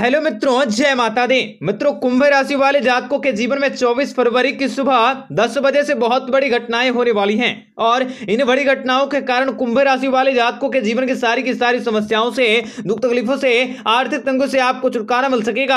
hello मित्रों जय माता दी मित्रों कुंभ राशि वाले जातकों के जीवन में 24 फरवरी की सुबह 10 बजे से बहुत बड़ी घटनाएं होने वाली हैं और इन बड़ी घटनाओं के कारण कुंभ राशि वाले जातकों के जीवन की सारी की सारी समस्याओं से दुख तकलीफों से आर्थिक तंगों से आपको छुटकारा मिल सकेगा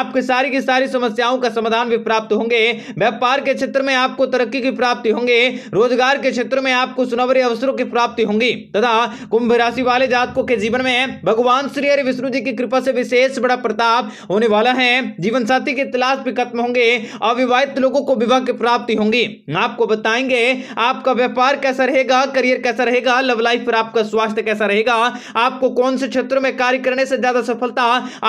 आपकी सारी की सारी समस्याओं का समाधान भी प्राप्त होंगे व्यापार के क्षेत्र में आपको तरक्की की प्राप्ति होंगे रोजगार के क्षेत्र में आपको सुनवरे अवसरों की प्राप्ति होंगी तथा कुंभ राशि वाले जातकों के जीवन में भगवान श्री हरि विष्णु जी की कृपा से विशेष बड़ा प्रताप होने वाला है जीवन साथी की तलाश भी खत्म होंगे अविवाहित लोगों को विवाह की प्राप्ति होंगी आपको बताएंगे आपका व्यापार कैसा रहेगा करियर कैसा रहेगा लव लाइफ पर आपका स्वास्थ्य कैसा रहेगा आपको कौन से क्षेत्रों में कार्य करने से ज्यादा सफलता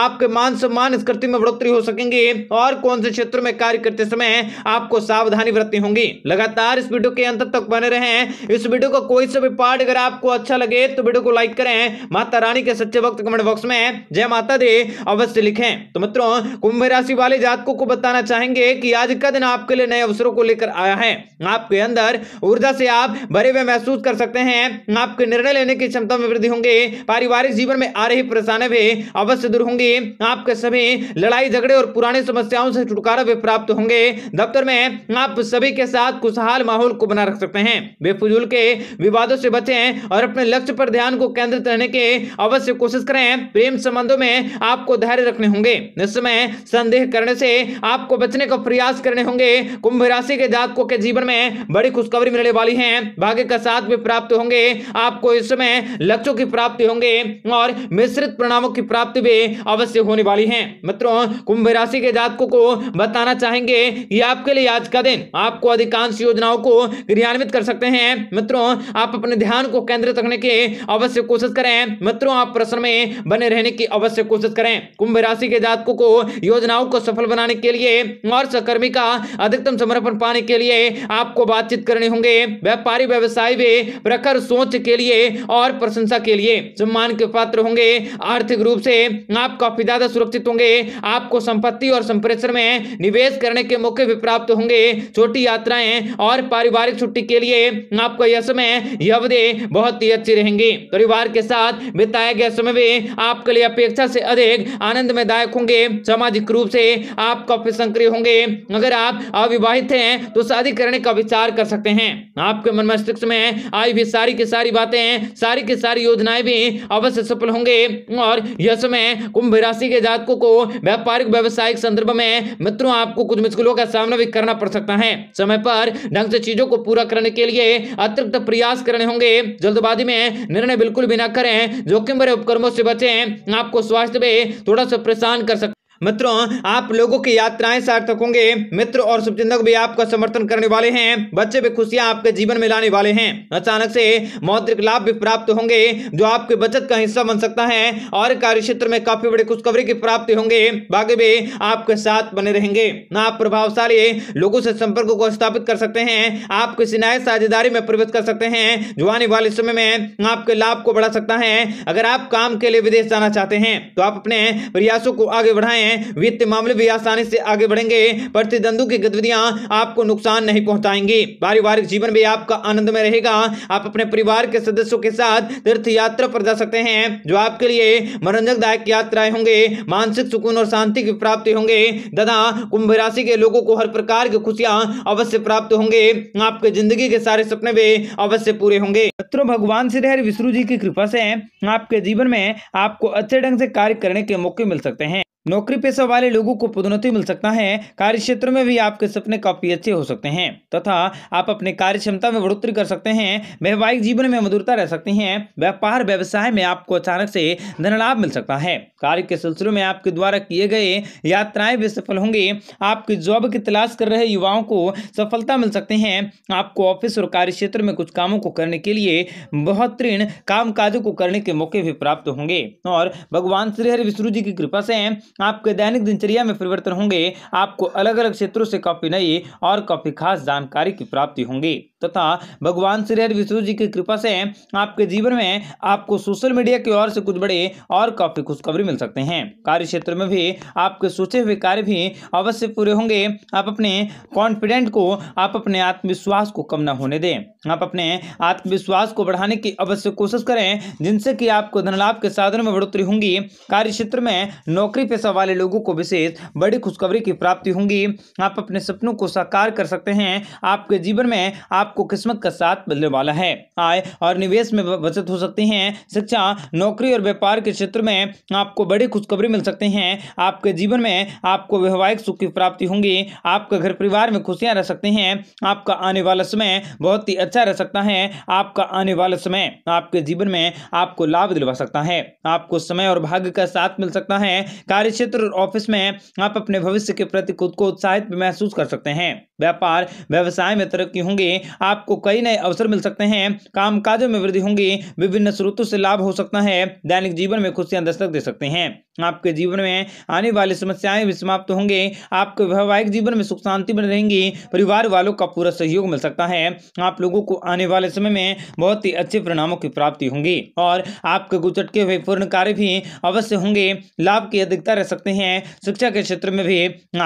आपके मान सम्मान स्कृति में बढ़ोतरी हो सकेंगे और कौन से क्षेत्र में कार्य करते समय आपको सावधानी बरतनी होंगी लगातार इस वीडियो के अंत तक बने रहे इस वीडियो का कोई सा भी पार्ट अगर आपको अच्छा लगे तो वीडियो को लाइक करें माता रानी के सच्चे वक्त कमेंट बॉक्स में जय माता दे अब अवश्य लिखें तो मित्रों कुंभ राशि वाले जातकों को बताना चाहेंगे कि आज का दिन आपके लिए नए अवसरों को लेकर आया है आपके अंदर ऊर्जा से आप भरे हुए महसूस कर सकते हैं आपके निर्णय लेने की क्षमता में वृद्धि होंगे पारिवारिक जीवन में आ रही परेशानी भी अवश्य दूर होंगी आपके सभी लड़ाई झगड़े और पुराने समस्याओं से छुटकारा भी प्राप्त होंगे दफ्तर में आप सभी के साथ खुशहाल माहौल को बना रख सकते हैं बेफजूल के विवादों से बचें और अपने लक्ष्य पर ध्यान को केंद्रित रहने के अवश्य कोशिश करें प्रेम संबंधों में आपको धैर्य रखने होंगे इस समय संदेह करने से आपको बचने का प्रयास करने होंगे कुंभ राशि के जातकों के जीवन में बड़ी खुशखबरी मिलने वाली है भाग्य का साथ भी प्राप्त होंगे आपको इस समय लक्ष्यों की प्राप्ति होंगे और मिश्रित परिणामों की प्राप्ति भी अवश्य होने वाली है मित्रों कुंभ राशि के जातकों को बताना चाहेंगे कि आपके लिए आज का दिन आपको अधिकांश योजनाओं को क्रियान्वित कर सकते हैं मित्रों आप अपने ध्यान को केंद्रित रखने की अवश्य कोशिश करें मित्रों आप प्रश्न में बने रहने की अवश्य कोशिश करें कुंभ राशि के जातकों को योजनाओं को सफल बनाने के लिए और सहकर्मी का अधिकतम समर्पण पाने के लिए आपको बातचीत करनी होंगे व्यापारी व्यवसाय वे प्रखर सोच के लिए और प्रशंसा के लिए सम्मान के पात्र होंगे आर्थिक रूप से आप काफी ज्यादा सुरक्षित होंगे आपको संपत्ति और संप्रेषण में निवेश करने के मौके भी प्राप्त होंगे छोटी यात्राएं और पारिवारिक छुट्टी के लिए आपका यह समय यवदे बहुत ही अच्छी रहेंगे परिवार के साथ बिताया गया समय भी आपके लिए अपेक्षा से अधिक आनंदमय दायक होंगे सामाजिक रूप से आप काफी सक्रिय होंगे अगर आप अविवाहित हैं तो शादी करने का विचार कर सकते हैं आपके मन मस्तिष्क में आई भी सारी की सारी बातें सारी की सारी योजनाएं भी अवश्य सफल होंगे और यह समय कुंभ राशि के जातकों को व्यापारिक व्यवसायिक संदर्भ में मित्रों आपको कुछ मुश्किलों का सामना भी करना पड़ सकता है समय पर ढंग से चीजों को पूरा करने के लिए अतिरिक्त प्रयास करने होंगे जल्दबाजी में निर्णय बिल्कुल भी ना करें जोखिम भरे उपक्रमों से बचें आपको स्वास्थ्य में थोड़ा सा परेशान कर सकते मित्रों आप लोगों की यात्राएं सार्थक होंगे मित्र और शुभचिंतक भी आपका समर्थन करने वाले हैं बच्चे भी खुशियां आपके जीवन में लाने वाले हैं अचानक से मौद्रिक लाभ भी प्राप्त होंगे जो आपकी बचत का हिस्सा बन सकता है और कार्य क्षेत्र में काफी बड़ी खुशखबरी की प्राप्ति होंगे भाग्य भी आपके साथ बने रहेंगे आप प्रभावशाली लोगों से संपर्क को स्थापित कर सकते हैं आप किसी नए साझेदारी में प्रवेश कर सकते हैं जो आने वाले समय में आपके लाभ को बढ़ा सकता है अगर आप काम के लिए विदेश जाना चाहते हैं तो आप अपने प्रयासों को आगे बढ़ाएं हैं वित्त मामले भी आसानी से आगे बढ़ेंगे प्रतिद्वंदु की गतिविधियां आपको नुकसान नहीं पहुंचाएंगी पारिवारिक जीवन भी आपका आनंद में रहेगा आप अपने परिवार के सदस्यों के साथ तीर्थ यात्रा पर जा सकते हैं जो आपके लिए मनोरंजनदायक यात्राएं होंगे मानसिक सुकून और शांति की प्राप्ति होंगे दादा कुंभ राशि के लोगों को हर प्रकार की खुशियां अवश्य प्राप्त होंगे आपके जिंदगी के सारे सपने भी अवश्य पूरे होंगे मित्रों भगवान श्री हरि विष्णु जी की कृपा से आपके जीवन में आपको अच्छे ढंग से कार्य करने के मौके मिल सकते हैं नौकरी पेशा वाले लोगों को पदोन्नति मिल सकता है कार्य क्षेत्र में भी आपके सपने काफी अच्छे हो सकते हैं तथा आप अपने कार्य क्षमता में बढ़ोतरी कर सकते हैं वैवाहिक जीवन में मधुरता रह सकती हैं व्यापार व्यवसाय में आपको अचानक से धन लाभ मिल सकता है कार्य के सिलसिले में आपके द्वारा किए गए यात्राएं भी सफल होंगे आपकी जॉब की तलाश कर रहे युवाओं को सफलता मिल सकते हैं आपको ऑफिस और कार्य क्षेत्र में कुछ कामों को करने के लिए बेहतरीन काम काजों को करने के मौके भी प्राप्त होंगे और भगवान श्रीहरि विष्णु जी की कृपा से आपके दैनिक दिनचर्या में परिवर्तन होंगे आपको अलग अलग क्षेत्रों से काफ़ी नई और काफ़ी खास जानकारी की प्राप्ति होंगी तथा भगवान श्री हरि विष्णु जी की कृपा से आपके जीवन में आपको सोशल मीडिया की ओर से कुछ बड़े और काफी खुशखबरी मिल सकते हैं कार्य क्षेत्र में भी आपके सोचे हुए कार्य भी अवश्य पूरे होंगे आप अपने कॉन्फिडेंट को आप अपने आत्मविश्वास को कम न होने दें आप अपने आत्मविश्वास को बढ़ाने की अवश्य कोशिश करें जिनसे कि आपको धनलाभ के साधन में बढ़ोतरी होंगी कार्य क्षेत्र में नौकरी पेशा वाले लोगों को विशेष बड़ी खुशखबरी की प्राप्ति होंगी आप अपने सपनों को साकार कर सकते हैं आपके जीवन में आप आपको किस्मत का साथ मिलने वाला है आय और निवेश में बचत हो सकती है शिक्षा नौकरी और व्यापार के क्षेत्र में आपको बड़ी खुशखबरी मिल सकते हैं आपके जीवन में आपको वैवाहिक सुख की प्राप्ति होंगी आपका घर परिवार में खुशियां रह सकते हैं आपका आने वाला समय बहुत ही अच्छा रह सकता है आपका आने वाला समय आपके जीवन में आपको लाभ दिलवा सकता है आपको समय और भाग्य का साथ मिल सकता है कार्य क्षेत्र और ऑफिस में आप अपने भविष्य के प्रति खुद को उत्साहित महसूस कर सकते हैं व्यापार व्यवसाय में तरक्की होंगे आपको कई नए अवसर मिल सकते हैं काम काजों में वृद्धि होंगी विभिन्न स्रोतों से लाभ हो सकता है दैनिक जीवन में खुशियां दस्तक दे सकते हैं आपके जीवन में आने वाली समस्याएं भी समाप्त होंगे आपके वैवाहिक जीवन में सुख शांति बनी रहेंगी परिवार वालों का पूरा सहयोग मिल सकता है आप लोगों को आने वाले समय में बहुत ही अच्छे परिणामों की प्राप्ति होंगी और आपके गुचटके हुए पूर्ण कार्य भी अवश्य होंगे लाभ की अधिकता रह सकते हैं शिक्षा के क्षेत्र में भी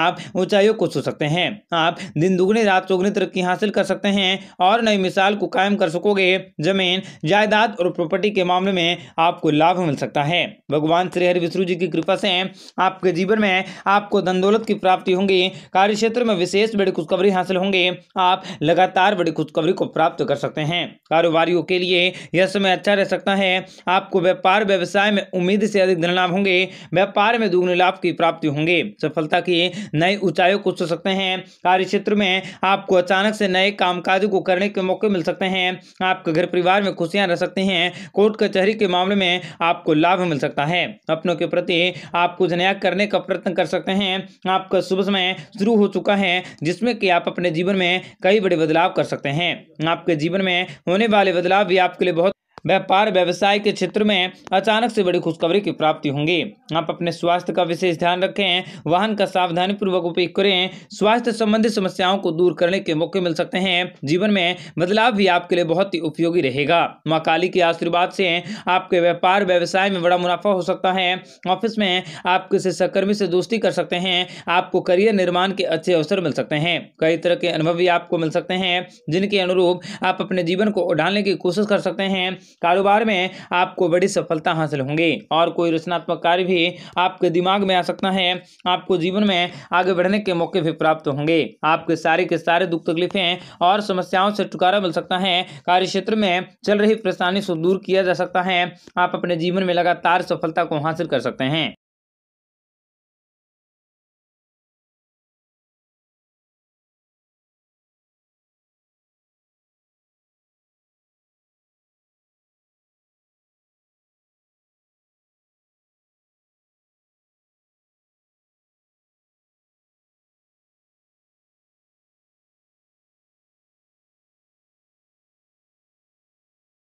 आप ऊंचाइयों को छू सकते हैं आप दिन दुगने रात चौगनी तरक्की हासिल कर सकते हैं और नई मिसाल को कायम कर सकोगे जमीन जायदाद और प्रॉपर्टी के मामले में आपको लाभ मिल सकता है भगवान श्री हरि विष्णु जी की कृपा से आपके जीवन में आपको धन दौलत की प्राप्ति होंगी कार्य क्षेत्र में विशेष बड़ी खुशखबरी हासिल होंगे आप लगातार बड़ी खुशखबरी को प्राप्त कर सकते हैं कारोबारियों के लिए यह समय अच्छा रह सकता है आपको व्यापार व्यवसाय में उम्मीद से अधिक धन लाभ होंगे व्यापार में दुगुने लाभ की प्राप्ति होंगे सफलता की नई ऊंचाइयों को सकते हैं कार्य क्षेत्र में आपको अचानक से नए कामकाज को करने के मौके मिल सकते हैं आपके घर परिवार में खुशियां रह सकते हैं कोर्ट कचहरी के मामले में आपको लाभ मिल सकता है अपनों के प्रति आप कुछ नया करने का प्रयत्न कर सकते हैं आपका शुभ समय शुरू हो चुका है जिसमें कि आप अपने जीवन में कई बड़े बदलाव कर सकते हैं आपके जीवन में होने वाले बदलाव भी आपके लिए बहुत व्यापार व्यवसाय के क्षेत्र में अचानक से बड़ी खुशखबरी की प्राप्ति होंगी आप अपने स्वास्थ्य का विशेष ध्यान रखें वाहन का सावधानी पूर्वक उपयोग करें स्वास्थ्य संबंधी समस्याओं को दूर करने के मौके मिल सकते हैं जीवन में बदलाव भी आपके लिए बहुत ही उपयोगी रहेगा माँ काली के आशीर्वाद से आपके व्यापार व्यवसाय में बड़ा मुनाफा हो सकता है ऑफिस में आप किसी सहकर्मी से दोस्ती कर सकते हैं आपको करियर निर्माण के अच्छे अवसर मिल सकते हैं कई तरह के अनुभव भी आपको मिल सकते हैं जिनके अनुरूप आप अपने जीवन को उड़ाने की कोशिश कर सकते हैं कारोबार में आपको बड़ी सफलता हासिल होंगी और कोई रचनात्मक कार्य भी आपके दिमाग में आ सकता है आपको जीवन में आगे बढ़ने के मौके भी प्राप्त होंगे आपके सारे के सारे दुख तकलीफें और समस्याओं से छुटकारा मिल सकता है कार्य क्षेत्र में चल रही परेशानी से दूर किया जा सकता है आप अपने जीवन में लगातार सफलता को हासिल कर सकते हैं